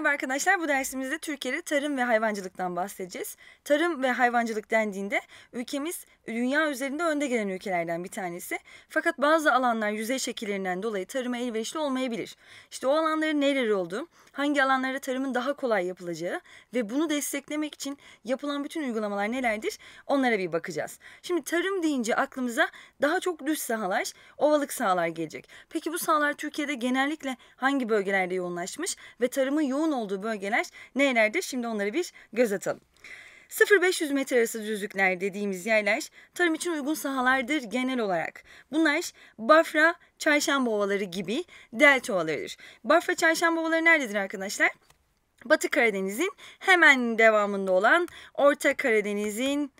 Merhaba arkadaşlar, bu dersimizde Türkiye'de tarım ve hayvancılıktan bahsedeceğiz. Tarım ve hayvancılık dendiğinde ülkemiz dünya üzerinde önde gelen ülkelerden bir tanesi. Fakat bazı alanlar yüzey şekillerinden dolayı tarıma elverişli olmayabilir. İşte o alanların neler olduğu, hangi alanlarda tarımın daha kolay yapılacağı ve bunu desteklemek için yapılan bütün uygulamalar nelerdir onlara bir bakacağız. Şimdi tarım deyince aklımıza daha çok düz sahalar, ovalık sahalar gelecek. Peki bu sahalar Türkiye'de genellikle hangi bölgelerde yoğunlaşmış ve tarımı yoğun yoğun olduğu bölgeler nelerdir? Şimdi onları bir göz atalım. 0-500 metre arası düzlükler dediğimiz yerler tarım için uygun sahalardır genel olarak. Bunlar Bafra, Çarşamba Ovaları gibi delta ovalarıdır. Bafra, Çarşamba Ovaları nerededir arkadaşlar? Batı Karadeniz'in hemen devamında olan Orta Karadeniz'in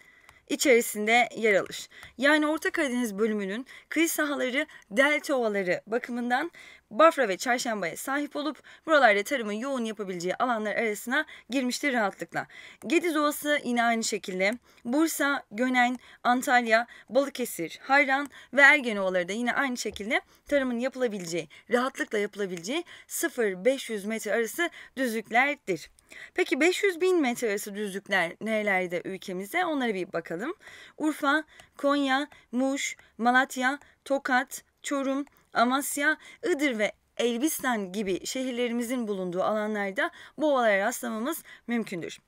içerisinde yer alır. Yani Orta Karadeniz bölümünün kıyı sahaları delta ovaları bakımından Bafra ve Çarşamba'ya sahip olup buralarda tarımın yoğun yapabileceği alanlar arasına girmiştir rahatlıkla. Gediz Ovası yine aynı şekilde. Bursa, Gönen, Antalya, Balıkesir, Hayran ve Ergenovaları da yine aynı şekilde tarımın yapılabileceği, rahatlıkla yapılabileceği 0-500 metre arası düzlüklerdir. Peki 500 bin metre arası düzlükler nerelerde ülkemizde? Onlara bir bakalım. Urfa, Konya, Muş, Malatya, Tokat, Çorum, Amasya, Iğdır ve Elbistan gibi şehirlerimizin bulunduğu alanlarda bu olaylara rastlamamız mümkündür.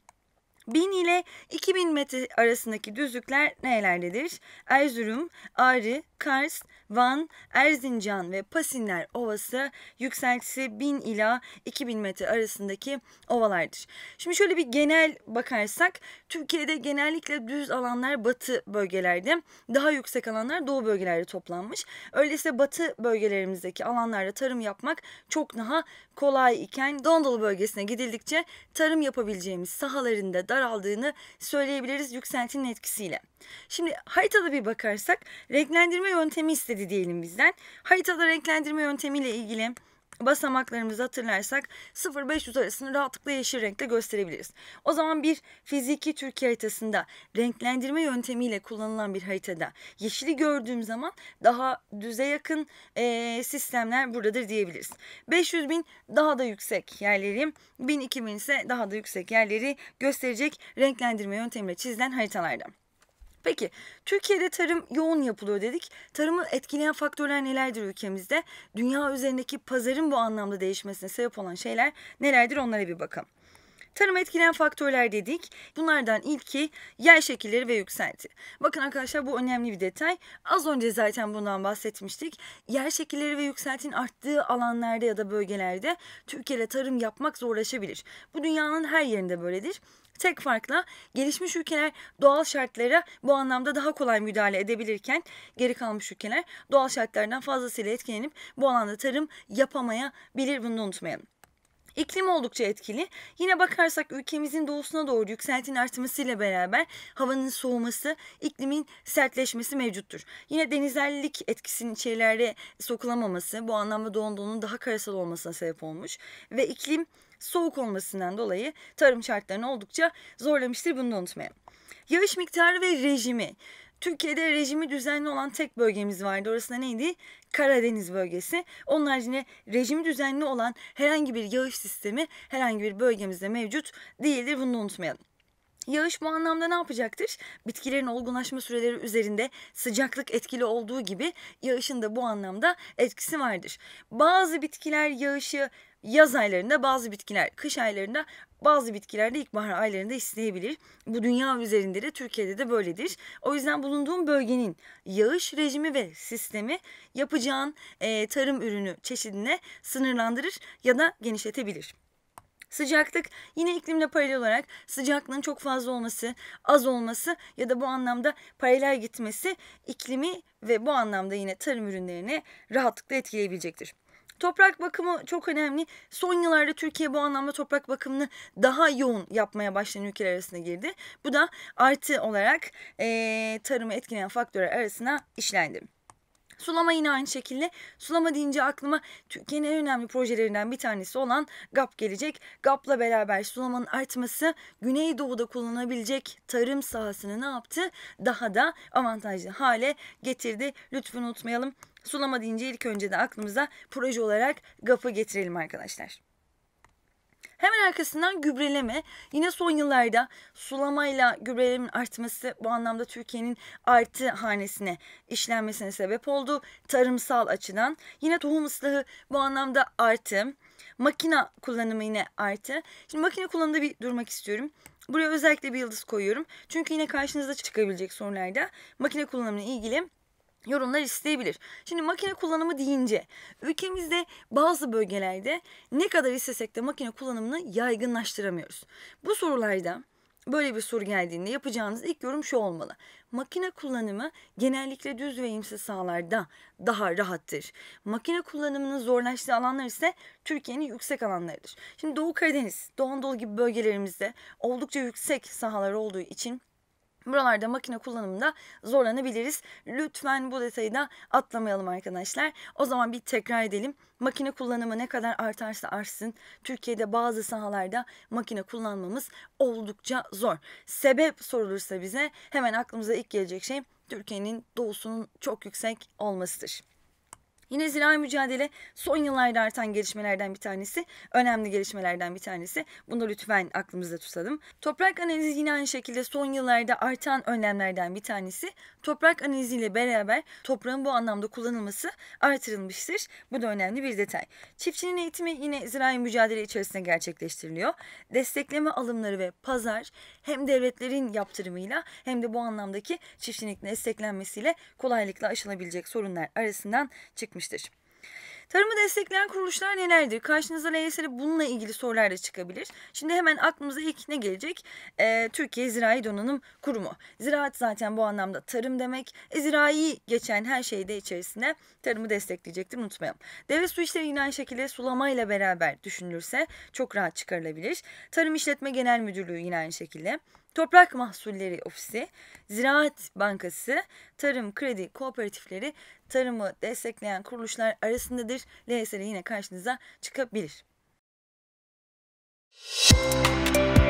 1000 ile 2000 metre arasındaki düzlükler nerelerdedir? Erzurum, Ağrı, Kars, Van, Erzincan ve Pasinler Ovası yükseltisi 1000 ila 2000 metre arasındaki ovalardır. Şimdi şöyle bir genel bakarsak Türkiye'de genellikle düz alanlar batı bölgelerde daha yüksek alanlar doğu bölgelerde toplanmış. Öyleyse batı bölgelerimizdeki alanlarda tarım yapmak çok daha kolay iken Dondalı bölgesine gidildikçe tarım yapabileceğimiz sahalarında daraldığını söyleyebiliriz yükseltinin etkisiyle. Şimdi haritada bir bakarsak renklendirme yöntemi istedi diyelim bizden. Haritada renklendirme yöntemiyle ilgili basamaklarımızı hatırlarsak 0-500 arasını rahatlıkla yeşil renkte gösterebiliriz. O zaman bir fiziki Türkiye haritasında renklendirme yöntemiyle kullanılan bir haritada yeşili gördüğüm zaman daha düze yakın e, sistemler buradadır diyebiliriz. 500 bin daha da yüksek yerleri, 1000-2000 ise daha da yüksek yerleri gösterecek renklendirme yöntemiyle çizilen haritalardan. Peki Türkiye'de tarım yoğun yapılıyor dedik. Tarımı etkileyen faktörler nelerdir ülkemizde? Dünya üzerindeki pazarın bu anlamda değişmesine sebep olan şeyler nelerdir onlara bir bakalım. Tarım etkileyen faktörler dedik. Bunlardan ilki yer şekilleri ve yükselti. Bakın arkadaşlar bu önemli bir detay. Az önce zaten bundan bahsetmiştik. Yer şekilleri ve yükseltinin arttığı alanlarda ya da bölgelerde Türkiye'de tarım yapmak zorlaşabilir. Bu dünyanın her yerinde böyledir. Tek farkla gelişmiş ülkeler doğal şartlara bu anlamda daha kolay müdahale edebilirken geri kalmış ülkeler doğal şartlardan fazlasıyla etkilenip bu alanda tarım yapamayabilir bunu unutmayalım. İklim oldukça etkili. Yine bakarsak ülkemizin doğusuna doğru yükseltinin artmasıyla beraber havanın soğuması, iklimin sertleşmesi mevcuttur. Yine denizellik etkisinin içerilerde sokulamaması bu anlamda doğu daha karasal olmasına sebep olmuş ve iklim soğuk olmasından dolayı tarım şartlarını oldukça zorlamıştır bunu da unutmayalım. Yağış miktarı ve rejimi. Türkiye'de rejimi düzenli olan tek bölgemiz vardı. Orası da neydi? Karadeniz bölgesi. Onun haricinde rejimi düzenli olan herhangi bir yağış sistemi herhangi bir bölgemizde mevcut değildir. Bunu unutmayalım. Yağış bu anlamda ne yapacaktır? Bitkilerin olgunlaşma süreleri üzerinde sıcaklık etkili olduğu gibi yağışın da bu anlamda etkisi vardır. Bazı bitkiler yağışı yaz aylarında bazı bitkiler, kış aylarında bazı bitkilerde ilkbahar aylarında isteyebilir. Bu dünya üzerinde de Türkiye'de de böyledir. O yüzden bulunduğum bölgenin yağış rejimi ve sistemi yapacağın e, tarım ürünü çeşidine sınırlandırır ya da genişletebilir. Sıcaklık yine iklimle paralel olarak sıcaklığın çok fazla olması, az olması ya da bu anlamda paralel gitmesi iklimi ve bu anlamda yine tarım ürünlerini rahatlıkla etkileyebilecektir. Toprak bakımı çok önemli. Son yıllarda Türkiye bu anlamda toprak bakımını daha yoğun yapmaya başlayan ülkeler arasına girdi. Bu da artı olarak e, tarımı etkileyen faktörler arasına işlendi. Sulama yine aynı şekilde. Sulama deyince aklıma Türkiye'nin en önemli projelerinden bir tanesi olan GAP gelecek. GAP'la beraber sulamanın artması Güneydoğu'da kullanabilecek tarım sahasını ne yaptı? Daha da avantajlı hale getirdi. Lütfen unutmayalım. Sulama deyince ilk önce de aklımıza proje olarak GAP'ı getirelim arkadaşlar. Hemen arkasından gübreleme. Yine son yıllarda sulamayla gübrelemin artması bu anlamda Türkiye'nin artı hanesine işlenmesine sebep oldu. Tarımsal açıdan. Yine tohum ıslahı bu anlamda artı. Makina kullanımı yine artı. Şimdi makine kullanımında bir durmak istiyorum. Buraya özellikle bir yıldız koyuyorum. Çünkü yine karşınıza çıkabilecek sorularda makine kullanımına ilgili yorumlar isteyebilir. Şimdi makine kullanımı deyince ülkemizde bazı bölgelerde ne kadar istesek de makine kullanımını yaygınlaştıramıyoruz. Bu sorularda böyle bir soru geldiğinde yapacağınız ilk yorum şu olmalı. Makine kullanımı genellikle düz ve eğimsiz sahalarda daha rahattır. Makine kullanımının zorlaştığı alanlar ise Türkiye'nin yüksek alanlarıdır. Şimdi Doğu Karadeniz, Doğu Anadolu gibi bölgelerimizde oldukça yüksek sahalar olduğu için Buralarda makine kullanımında zorlanabiliriz. Lütfen bu detayı da atlamayalım arkadaşlar. O zaman bir tekrar edelim. Makine kullanımı ne kadar artarsa artsın Türkiye'de bazı sahalarda makine kullanmamız oldukça zor. Sebep sorulursa bize hemen aklımıza ilk gelecek şey Türkiye'nin doğusunun çok yüksek olmasıdır. Yine zirai mücadele son yıllarda artan gelişmelerden bir tanesi. Önemli gelişmelerden bir tanesi. Bunu lütfen aklımızda tutalım. Toprak analizi yine aynı şekilde son yıllarda artan önlemlerden bir tanesi. Toprak analiziyle beraber toprağın bu anlamda kullanılması artırılmıştır. Bu da önemli bir detay. Çiftçinin eğitimi yine zirai mücadele içerisinde gerçekleştiriliyor. Destekleme alımları ve pazar hem devletlerin yaptırımıyla hem de bu anlamdaki çiftçilik desteklenmesiyle kolaylıkla aşılabilecek sorunlar arasından çıkmış etmiştir. Tarımı destekleyen kuruluşlar nelerdir? Karşınıza LYS'de bununla ilgili sorular da çıkabilir. Şimdi hemen aklımıza ilk ne gelecek? Ee, Türkiye Zirai Donanım Kurumu. Ziraat zaten bu anlamda tarım demek. E, zirai geçen her şeyde içerisine tarımı destekleyecektir unutmayalım. Deve su işleri yine aynı şekilde sulamayla beraber düşünülürse çok rahat çıkarılabilir. Tarım İşletme Genel Müdürlüğü yine aynı şekilde. Toprak Mahsulleri Ofisi, Ziraat Bankası, Tarım Kredi Kooperatifleri tarımı destekleyen kuruluşlar arasındadır. LSR yine karşınıza çıkabilir. Müzik